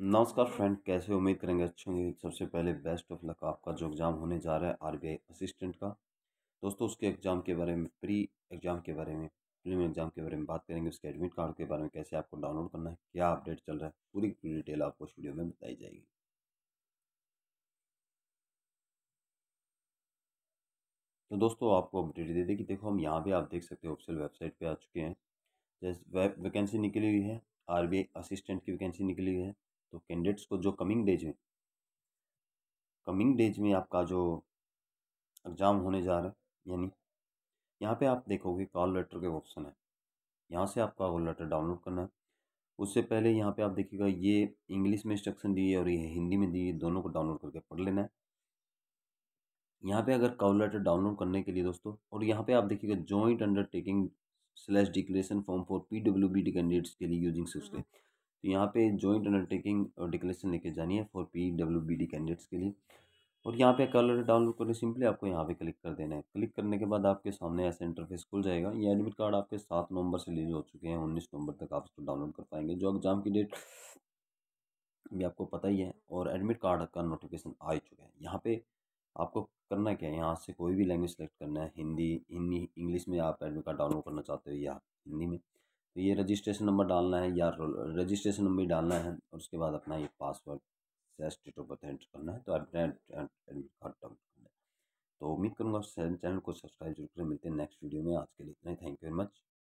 नमस्कार फ्रेंड कैसे उम्मीद करेंगे अच्छे होंगे सबसे पहले बेस्ट ऑफ लक आपका जो एग्ज़ाम होने जा रहा है आरबीआई असिस्टेंट का दोस्तों उसके एग्ज़ाम के बारे में प्री एग्ज़ाम के बारे में प्रीम एग्ज़ाम के बारे में बात करेंगे उसके एडमिट कार्ड के बारे में कैसे आपको डाउनलोड करना है क्या अपडेट चल रहा है पूरी पूरी डिटेल आपको इस वीडियो में बताई जाएगी तो दोस्तों आपको अपडेट दे दें कि देखो हम यहाँ भी आप देख सकते हो ऑफिशियल वेबसाइट पर आ चुके हैं जैसे वैकेंसी निकली हुई है आर असिस्टेंट की वैकेंसी निकली हुई है तो कैंडिडेट्स को जो कमिंग डेज में कमिंग डेज में आपका जो एग्ज़ाम होने जा रहा है यानी यहाँ पे आप देखोगे कॉल लेटर के ऑप्शन है यहाँ से आपका कॉल लेटर डाउनलोड करना है उससे पहले यहाँ पे आप देखिएगा ये इंग्लिश में इंस्ट्रक्शन दी है और ये हिंदी में दी है दोनों को डाउनलोड करके पढ़ लेना है यहाँ पे अगर कॉल लेटर डाउनलोड करने के लिए दोस्तों और यहाँ पे आप देखिएगा joint undertaking slash declaration form for P W B D candidates के लिए यूजिंग सिस्टम तो यहाँ पे जॉइंट अंडरटेकिंग और डिक्लेरेशन लेके जानी है for P W B D candidates के लिए और यहाँ पे कलर डाउनलोड करने सिंपली आपको यहाँ पे क्लिक कर देना है क्लिक करने के बाद आपके सामने ऐसा इंटरफेस खुल जाएगा ये एडमिट कार्ड आपके सात नवंबर से रिलीज हो चुके हैं उन्नीस नवंबर तक आप इसको डाउनलोड कर पाएंगे जो एग्ज़ाम की डेट भी आपको पता ही है और एडमिट कार्ड का नोटिफिकेशन आ ही चुका है यहाँ पे आपको करना क्या है यहाँ से कोई भी लैंग्वेज सेलेक्ट करना है हिंदी हिंदी इंग्लिश में आप एडमिट कार्ड डाउनलोड करना चाहते हो या हिंदी में तो ये रजिस्ट्रेशन नंबर डालना है या रजिस्ट्रेशन नंबर डालना है और उसके बाद अपना ये password state of birth enter करना है तो अपना तो उम्मीद करूँगा चैनल को सब्सक्राइब जरूर करें मिलते हैं नेक्स्ट वीडियो में आज के लिए इतना ही थैंक यू वेरी मच